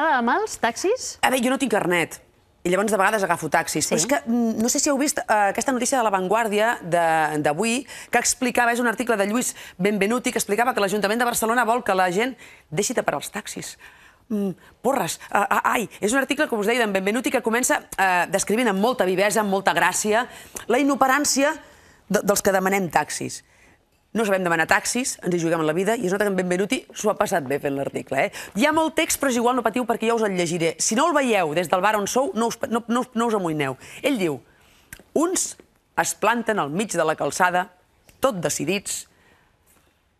Ah, amb els taxis? A veure, jo no tinc carnet. I llavors de vegades agafo taxis. Sí. Però és que mm, no sé si heu vist eh, aquesta notícia de La Vanguardia d'avui, que explicava, és un article de Lluís Benvenuti, que explicava que l'Ajuntament de Barcelona vol que la gent deixi de parar els taxis. Mm, porres, uh, uh, ai, és un article, com us deia, d'en Benvenuti, que comença uh, descrivint amb molta vivesa, amb molta gràcia, la inoperància de, dels que demanem taxis no sabem demanar taxis, ens hi juguem a la vida, i es nota que en Benvenuti s'ho ha passat bé fent l'article. Eh? Hi ha molt text, però és igual, no patiu, perquè jo us el llegiré. Si no el veieu des del bar on sou, no us, no, no, no us amoïneu. Ell diu, uns es planten al mig de la calçada, tot decidits,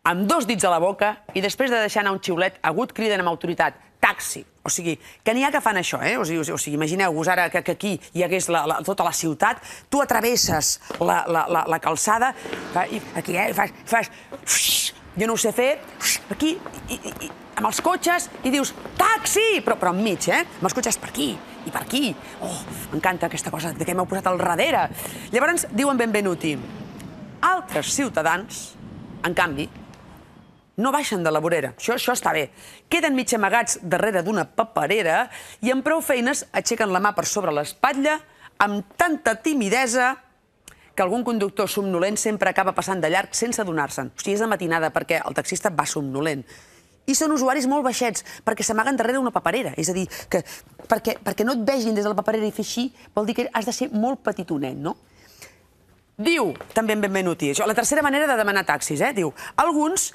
amb dos dits a la boca i després de deixar anar un xiulet agut criden amb autoritat taxi. O sigui, que n'hi ha que fan això, eh? O sigui, o sigui imagineu-vos ara que, que aquí hi hagués la, la, tota la ciutat, tu atravesses la, la, la, la calçada, fa, i aquí, eh? Fas, fas... jo no ho sé fer, aquí, i, i, i, amb els cotxes, i dius, taxi! Però, però enmig, eh? Amb els cotxes per aquí, i per aquí. Oh, m'encanta aquesta cosa, de què m'heu posat al darrere. Llavors, diuen Benvenuti, altres ciutadans, en canvi, no baixen de la vorera. Això, això està bé. Queden mig amagats darrere d'una paperera i amb prou feines aixequen la mà per sobre l'espatlla amb tanta timidesa que algun conductor somnolent sempre acaba passant de llarg sense adonar-se'n. O sigui, és de matinada perquè el taxista va somnolent. I són usuaris molt baixets, perquè s'amaguen darrere una paperera. És a dir, que perquè, perquè no et vegin des de la paperera i fer així, vol dir que has de ser molt petitonet, no? Diu, també en Benvenuti, això, la tercera manera de demanar taxis, eh? Diu, alguns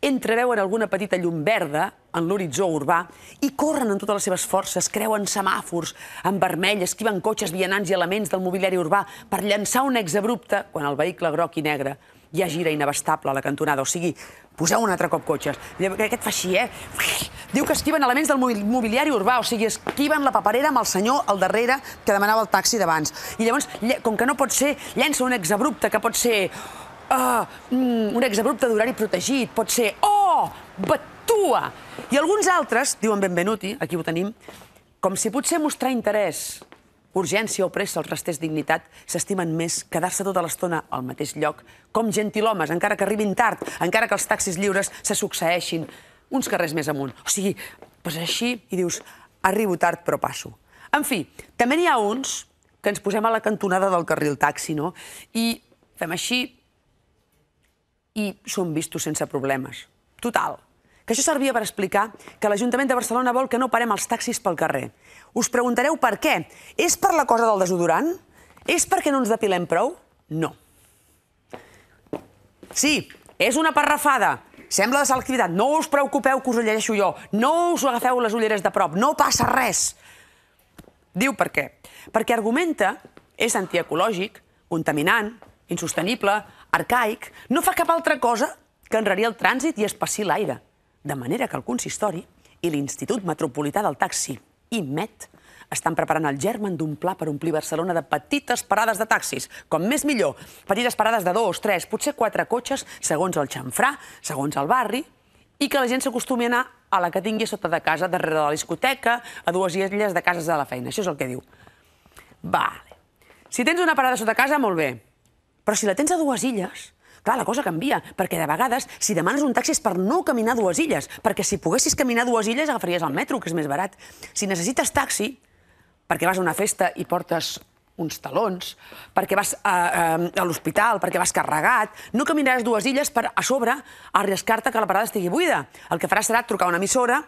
entreveuen alguna petita llum verda en l'horitzó urbà i corren amb totes les seves forces, creuen semàfors en vermell, esquiven cotxes, vianants i elements del mobiliari urbà per llançar un abrupte quan el vehicle groc i negre ja gira inabastable a la cantonada. O sigui, poseu un altre cop cotxes. Aquest fa així, eh? Diu que esquiven elements del mobiliari urbà, o sigui, esquiven la paperera amb el senyor al darrere que demanava el taxi d'abans. I llavors, com que no pot ser, llença un abrupte que pot ser Ah, mm, un exabrupte d'horari protegit, pot ser, oh, batua! I alguns altres, diuen Benvenuti, aquí ho tenim, com si potser mostrar interès, urgència o pressa els resters dignitat, s'estimen més quedar-se tota l'estona al mateix lloc, com gentilhomes, encara que arribin tard, encara que els taxis lliures se succeeixin uns carrers més amunt. O sigui, pues així i dius, arribo tard però passo. En fi, també n'hi ha uns que ens posem a la cantonada del carril taxi, no? I fem així, i són vistos sense problemes. Total, que això servia per explicar que l'Ajuntament de Barcelona vol que no parem els taxis pel carrer. Us preguntareu per què. És per la cosa del desodorant? És perquè no ens depilem prou? No. Sí, és una parrafada. Sembla de selectivitat. No us preocupeu que us ho llegeixo jo. No us agafeu les ulleres de prop. No passa res. Diu per què. Perquè argumenta és antiecològic, contaminant, insostenible, arcaic, no fa cap altra cosa que enrarir el trànsit i espacir l'aire. De manera que el consistori i l'Institut Metropolità del Taxi, IMET, estan preparant el germen d'un pla per omplir Barcelona de petites parades de taxis. Com més millor. Petites parades de dos, tres, potser quatre cotxes, segons el xamfrà, segons el barri, i que la gent s'acostumi a anar a la que tingui sota de casa, darrere de la discoteca, a dues illes de cases de la feina. Això és el que diu. Vale. Si tens una parada sota casa, molt bé. Però si la tens a dues illes, clar, la cosa canvia, perquè de vegades, si demanes un taxi és per no caminar dues illes, perquè si poguessis caminar dues illes agafaries el metro, que és més barat. Si necessites taxi, perquè vas a una festa i portes uns talons, perquè vas a, a, eh, a l'hospital, perquè vas carregat, no caminaràs dues illes per a sobre arriscar-te que la parada estigui buida. El que faràs serà trucar una emissora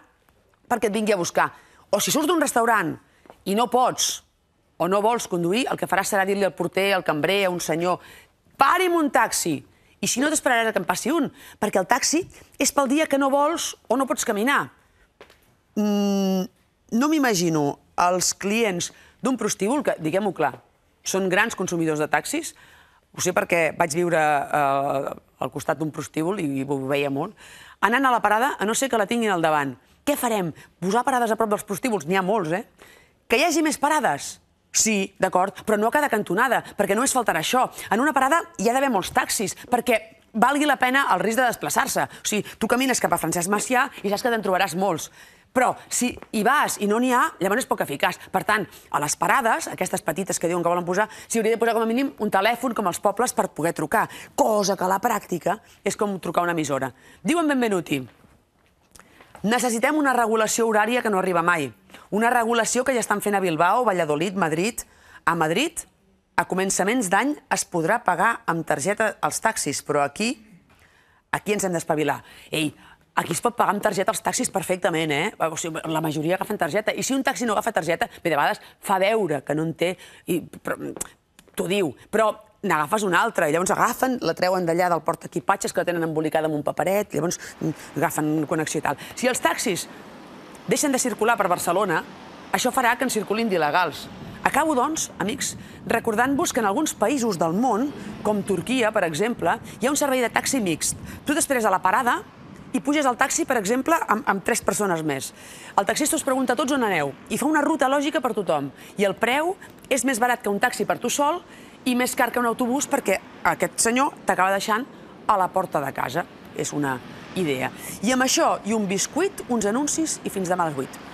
perquè et vingui a buscar. O si surts d'un restaurant i no pots o no vols conduir, el que faràs serà dir-li al porter, al cambrer, a un senyor pari'm un taxi. I si no, t'esperaràs que em passi un, perquè el taxi és pel dia que no vols o no pots caminar. Mm, no m'imagino els clients d'un prostíbul, que, diguem-ho clar, són grans consumidors de taxis, ho sé perquè vaig viure eh, al costat d'un prostíbul i, i ho veia molt, anant a la parada, a no ser que la tinguin al davant. Què farem? Posar parades a prop dels prostíbuls? N'hi ha molts, eh? Que hi hagi més parades? Sí, d'acord, però no a cada cantonada, perquè no faltarà això. En una parada hi ha d'haver molts taxis, perquè valgui la pena el risc de desplaçar-se. O sigui, tu camines cap a Francesc Macià i saps que te'n trobaràs molts. Però si hi vas i no n'hi ha, llavors és poc eficaç. Per tant, a les parades, aquestes petites que diuen que volen posar, s'hi hauria de posar com a mínim un telèfon com els pobles per poder trucar, cosa que a la pràctica és com trucar una emissora. Diuen Benvenuti, Necessitem una regulació horària que no arriba mai. Una regulació que ja estan fent a Bilbao, Valladolid, Madrid. A Madrid, a començaments d'any, es podrà pagar amb targeta els taxis, però aquí, aquí ens hem d'espavilar. Ei, Aquí es pot pagar amb targeta els taxis perfectament, eh? O sigui, la majoria agafen targeta. I si un taxi no agafa targeta, bé, de vegades fa veure que no en té, i, però t'ho diu. Però n'agafes una altra, i llavors agafen, la treuen d'allà del port equipatges que la tenen embolicada amb un paperet, llavors mm, agafen connexió i tal. Si els taxis deixen de circular per Barcelona, això farà que en circulin d'il·legals. Acabo, doncs, amics, recordant-vos que en alguns països del món, com Turquia, per exemple, hi ha un servei de taxi mixt. Tu després a la parada i puges al taxi, per exemple, amb, amb tres persones més. El taxista us pregunta a tots on aneu i fa una ruta lògica per tothom. I el preu és més barat que un taxi per tu sol i més car que un autobús perquè aquest senyor t'acaba deixant a la porta de casa. És una idea. I amb això i un biscuit, uns anuncis i fins demà a les 8.